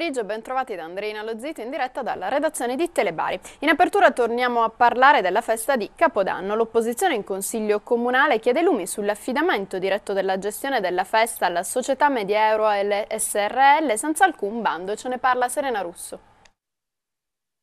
pomeriggio, ben trovati da Andreina Lozzito in diretta dalla redazione di Telebari. In apertura torniamo a parlare della festa di Capodanno. L'opposizione in Consiglio Comunale chiede lumi sull'affidamento diretto della gestione della festa alla società Medieuro SRL senza alcun bando. Ce ne parla Serena Russo.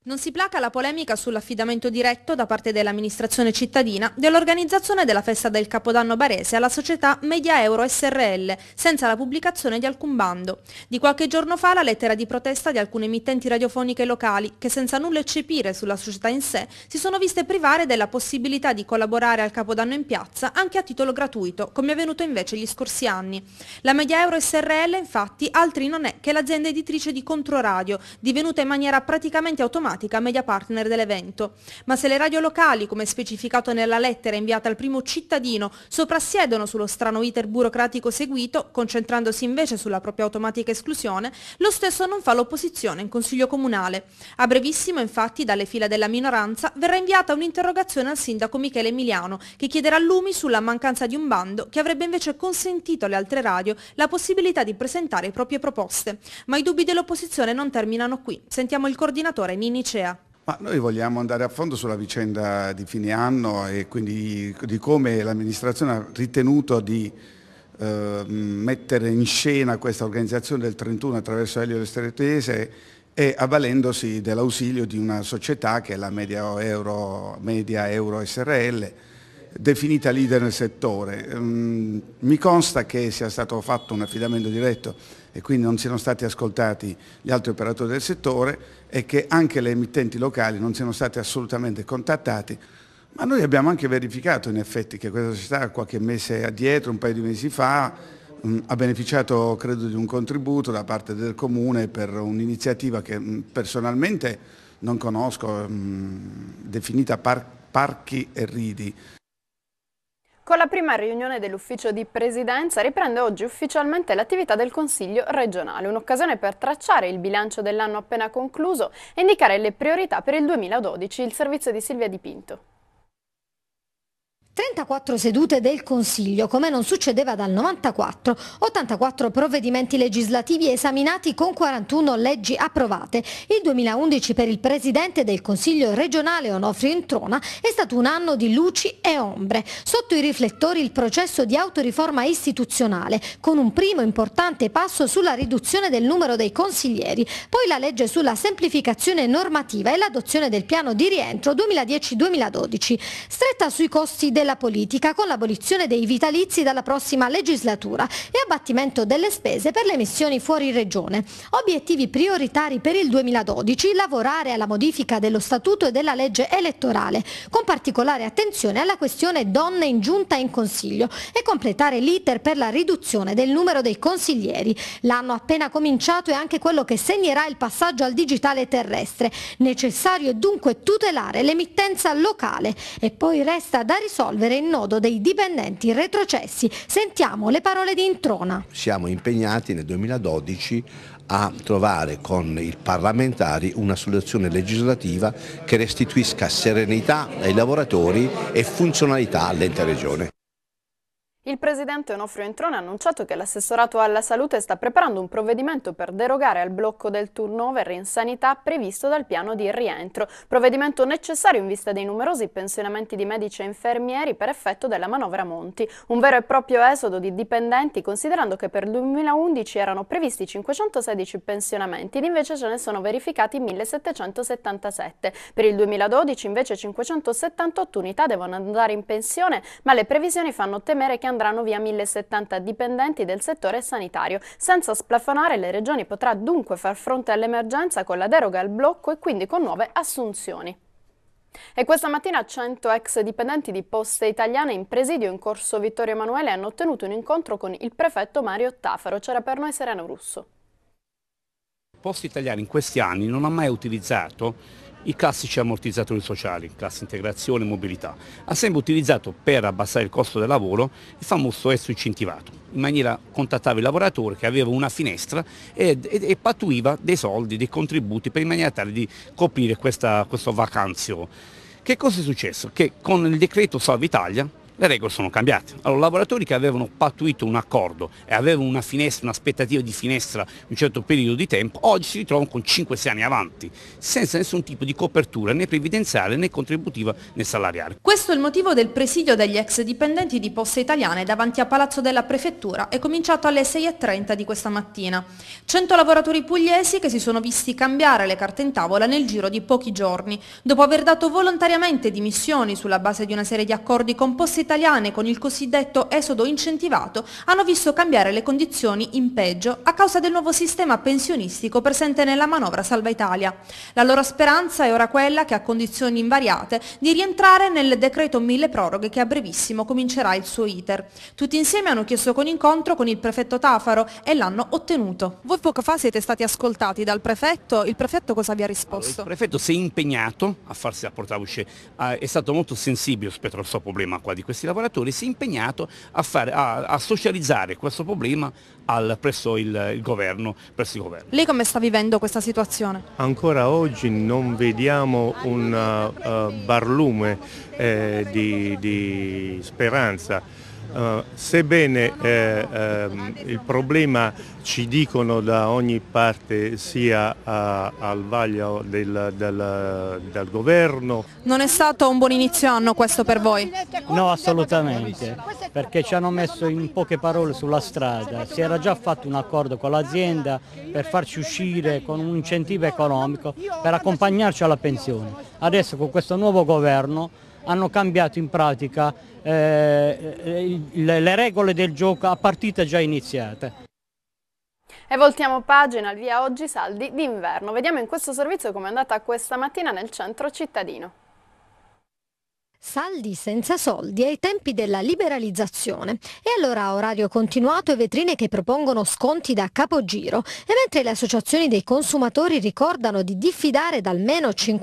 Non si placa la polemica sull'affidamento diretto da parte dell'amministrazione cittadina dell'organizzazione della festa del Capodanno barese alla società Media Euro SRL, senza la pubblicazione di alcun bando. Di qualche giorno fa la lettera di protesta di alcune emittenti radiofoniche locali, che senza nulla eccepire sulla società in sé, si sono viste privare della possibilità di collaborare al Capodanno in piazza anche a titolo gratuito, come è avvenuto invece gli scorsi anni. La Media Euro SRL, infatti, altri non è che l'azienda editrice di Controradio, divenuta in maniera praticamente automatica telematica media partner dell'evento. Ma se le radio locali, come specificato nella lettera inviata al primo cittadino, soprassiedono sullo strano iter burocratico seguito, concentrandosi invece sulla propria automatica esclusione, lo stesso non fa l'opposizione in Consiglio Comunale. A brevissimo, infatti, dalle fila della minoranza verrà inviata un'interrogazione al sindaco Michele Emiliano, che chiederà lumi sulla mancanza di un bando che avrebbe invece consentito alle altre radio la possibilità di presentare proprie proposte. Ma i dubbi dell'opposizione non terminano qui. Sentiamo il coordinatore Nini Nicea. Ma noi vogliamo andare a fondo sulla vicenda di fine anno e quindi di come l'amministrazione ha ritenuto di eh, mettere in scena questa organizzazione del 31 attraverso Elio Estretese e avvalendosi dell'ausilio di una società che è la Media Euro, Media Euro SRL, definita leader nel settore. Ehm, mi consta che sia stato fatto un affidamento diretto e quindi non siano stati ascoltati gli altri operatori del settore e che anche le emittenti locali non siano state assolutamente contattate. Ma noi abbiamo anche verificato in effetti che questa società qualche mese addietro, un paio di mesi fa, mm, ha beneficiato credo di un contributo da parte del Comune per un'iniziativa che mm, personalmente non conosco, mm, definita par Parchi e Ridi. Con la prima riunione dell'ufficio di presidenza riprende oggi ufficialmente l'attività del Consiglio regionale, un'occasione per tracciare il bilancio dell'anno appena concluso e indicare le priorità per il 2012, il servizio di Silvia Dipinto. 34 sedute del Consiglio, come non succedeva dal 94, 84 provvedimenti legislativi esaminati con 41 leggi approvate. Il 2011 per il Presidente del Consiglio regionale Onofrio Introna è stato un anno di luci e ombre. Sotto i riflettori il processo di autoriforma istituzionale, con un primo importante passo sulla riduzione del numero dei consiglieri, poi la legge sulla semplificazione normativa e l'adozione del piano di rientro 2010-2012, stretta sui costi della della politica con l'abolizione dei vitalizi dalla prossima legislatura e abbattimento delle spese per le missioni fuori regione. Obiettivi prioritari per il 2012, lavorare alla modifica dello statuto e della legge elettorale, con particolare attenzione alla questione donne in giunta e in consiglio e completare l'iter per la riduzione del numero dei consiglieri. L'anno appena cominciato è anche quello che segnerà il passaggio al digitale terrestre. Necessario è dunque tutelare l'emittenza locale e poi resta da risolvere risolvere il nodo dei dipendenti retrocessi. Sentiamo le parole di Introna. Siamo impegnati nel 2012 a trovare con i parlamentari una soluzione legislativa che restituisca serenità ai lavoratori e funzionalità all'ente regione. Il presidente Onofrio Entrone ha annunciato che l'assessorato alla salute sta preparando un provvedimento per derogare al blocco del turnover in sanità previsto dal piano di rientro, provvedimento necessario in vista dei numerosi pensionamenti di medici e infermieri per effetto della manovra Monti, un vero e proprio esodo di dipendenti considerando che per il 2011 erano previsti 516 pensionamenti ed invece ce ne sono verificati 1777, per il 2012 invece 578 unità devono andare in pensione ma le previsioni fanno temere che andranno andranno via 1070 dipendenti del settore sanitario. Senza splafonare le regioni potrà dunque far fronte all'emergenza con la deroga al blocco e quindi con nuove assunzioni. E questa mattina 100 ex dipendenti di Poste Italiane in presidio in corso Vittorio Emanuele hanno ottenuto un incontro con il prefetto Mario Tafaro. C'era per noi Sereno Russo. Poste Italiane in questi anni non ha mai utilizzato i classici ammortizzatori sociali, classe integrazione, mobilità, ha sempre utilizzato per abbassare il costo del lavoro il famoso esso incentivato, in maniera contattava il lavoratore che aveva una finestra e, e, e pattuiva dei soldi, dei contributi per in maniera tale di coprire questa, questo vacanzio. Che cosa è successo? Che con il decreto Salvitalia le regole sono cambiate. Allora, lavoratori che avevano pattuito un accordo e avevano una finestra, un'aspettativa di finestra di un certo periodo di tempo, oggi si ritrovano con 5-6 anni avanti, senza nessun tipo di copertura né previdenziale né contributiva né salariale. Questo è il motivo del presidio degli ex dipendenti di Poste Italiane davanti a Palazzo della Prefettura, è cominciato alle 6.30 di questa mattina. 100 lavoratori pugliesi che si sono visti cambiare le carte in tavola nel giro di pochi giorni, dopo aver dato volontariamente dimissioni sulla base di una serie di accordi con Poste italiane con il cosiddetto esodo incentivato hanno visto cambiare le condizioni in peggio a causa del nuovo sistema pensionistico presente nella manovra Salva Italia. La loro speranza è ora quella che a condizioni invariate di rientrare nel decreto mille proroghe che a brevissimo comincerà il suo iter. Tutti insieme hanno chiesto con incontro con il prefetto Tafaro e l'hanno ottenuto. Voi poco fa siete stati ascoltati dal prefetto, il prefetto cosa vi ha risposto? Allora, il prefetto si è impegnato a farsi la portavoce, ah, è stato molto sensibile rispetto al suo problema qua di questo questi lavoratori, si è impegnato a, fare, a, a socializzare questo problema al, presso il, il, governo, presso il governo. Lei come sta vivendo questa situazione? Ancora oggi non vediamo un uh, barlume eh, di, di speranza. Eh, sebbene eh, ehm, il problema ci dicono da ogni parte sia a, al vaglio del, del, del, governo. Non è stato un buon inizio anno questo per voi? No assolutamente, perché ci hanno messo in poche parole sulla strada, si era già fatto un accordo con l'azienda per farci uscire con un incentivo economico per accompagnarci alla pensione. Adesso con questo nuovo governo hanno cambiato in pratica eh, eh le, regole del gioco a partite già iniziate. E voltiamo pagina al via oggi saldi d'inverno. Vediamo in questo servizio come è andata questa mattina nel centro cittadino. Saldi senza soldi ai tempi della liberalizzazione. E allora orario continuato e vetrine che propongono sconti da capogiro. E mentre le associazioni dei consumatori ricordano di diffidare dal meno 50%,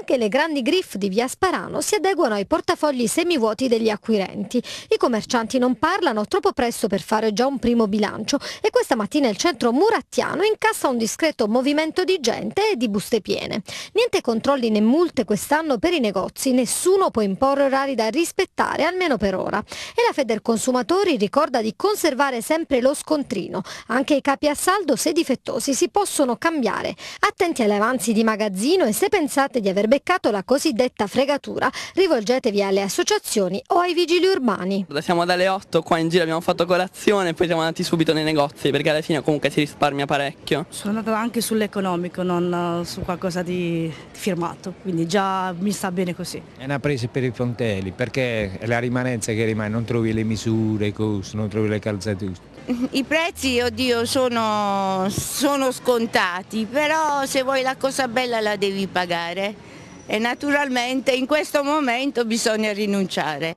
anche le grandi griff di Via Sparano si adeguano ai portafogli semivuoti degli acquirenti. I commercianti non parlano troppo presto per fare già un primo bilancio e questa mattina il centro murattiano incassa un discreto movimento di gente e di buste piene. Niente controlli né multe quest'anno per i negozi nessuno può imporre orari da rispettare, almeno per ora. E la Consumatori ricorda di conservare sempre lo scontrino. Anche i capi a saldo, se difettosi, si possono cambiare. Attenti agli avanzi di magazzino e se pensate di aver beccato la cosiddetta fregatura, rivolgetevi alle associazioni o ai vigili urbani. Siamo dalle 8 qua in giro, abbiamo fatto colazione e poi siamo andati subito nei negozi perché alla fine comunque si risparmia parecchio. Sono andata anche sull'economico, non eh, su qualcosa di firmato, quindi già mi sta bene così. È una presa per i fontelli, perché è la rimanenza che rimane, non trovi le misure, i costi, non trovi le calzature. I prezzi, oddio, sono, sono scontati, però se vuoi la cosa bella la devi pagare e naturalmente in questo momento bisogna rinunciare.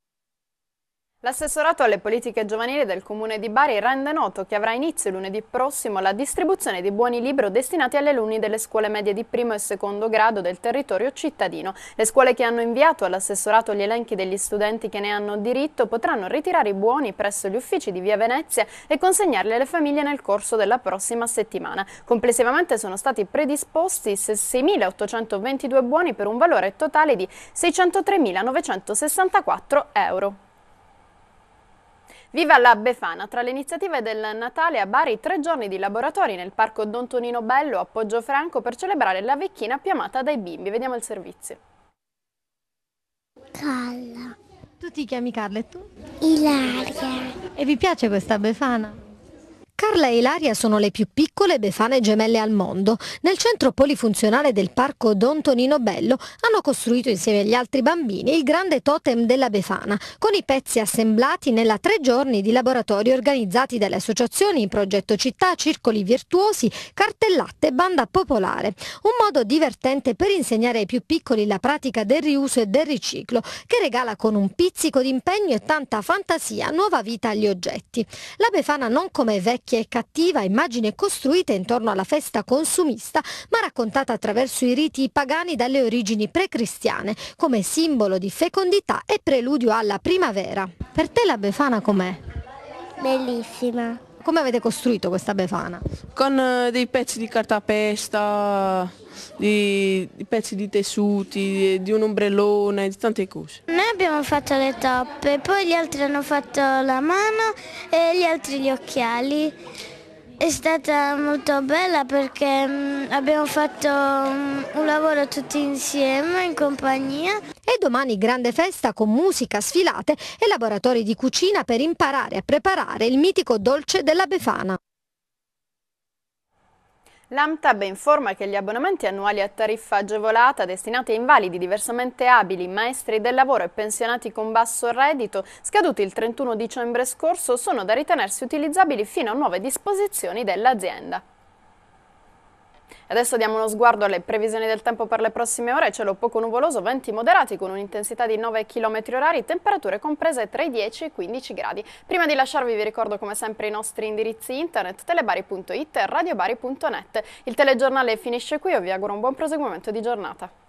L'assessorato alle politiche giovanili del Comune di Bari rende noto che avrà inizio lunedì prossimo la distribuzione di buoni libro destinati agli alunni delle scuole medie di primo e secondo grado del territorio cittadino. Le scuole che hanno inviato all'assessorato gli elenchi degli studenti che ne hanno diritto potranno ritirare i buoni presso gli uffici di Via Venezia e consegnarli alle famiglie nel corso della prossima settimana. Complessivamente sono stati predisposti 6.822 buoni per un valore totale di 603.964 euro. Viva la Befana! Tra le iniziative del Natale a Bari, tre giorni di laboratori nel parco Don Tonino Bello a Poggio Franco per celebrare la vecchina più amata dai bimbi. Vediamo il servizio. Carla. Tu ti chiami Carla e tu? Ilaria. E vi piace questa Befana? Carla e Ilaria sono le più piccole befane gemelle al mondo. Nel centro polifunzionale del parco Don Tonino Bello hanno costruito insieme agli altri bambini il grande totem della befana, con i pezzi assemblati nella tre giorni di laboratori organizzati dalle associazioni Progetto Città, Circoli Virtuosi, Cartellatte e Banda Popolare. Un modo divertente per insegnare ai più piccoli la pratica del riuso e del riciclo, che regala con un pizzico di impegno e tanta fantasia nuova vita agli oggetti. La befana non come vecchia vecchia e cattiva immagine costruita intorno alla festa consumista, ma raccontata attraverso i riti pagani dalle origini precristiane, come simbolo di fecondità e preludio alla primavera. Per te la Befana com'è? Bellissima. Come avete costruito questa befana? Con eh, dei pezzi di cartapesta, di, di pezzi di tessuti, di, un ombrellone, di tante cose. Noi abbiamo fatto le toppe, poi gli altri hanno fatto la mano e gli altri gli occhiali. È stata molto bella perché mm, abbiamo fatto mm, un lavoro tutti insieme, in compagnia e domani grande festa con musica, sfilate e laboratori di cucina per imparare a preparare il mitico dolce della Befana. L'AMTAB informa che gli abbonamenti annuali a tariffa agevolata destinati a invalidi diversamente abili, maestri del lavoro e pensionati con basso reddito, scaduti il 31 dicembre scorso, sono da ritenersi utilizzabili fino a nuove disposizioni dell'azienda. Adesso diamo uno sguardo alle previsioni del tempo per le prossime ore. Cielo poco nuvoloso, venti moderati con un'intensità di 9 km orari, temperature comprese tra i 10 e i 15 gradi. Prima di lasciarvi vi ricordo come sempre i nostri indirizzi internet telebari.it e radiobari.net. Il telegiornale finisce qui, io vi auguro un buon proseguimento di giornata.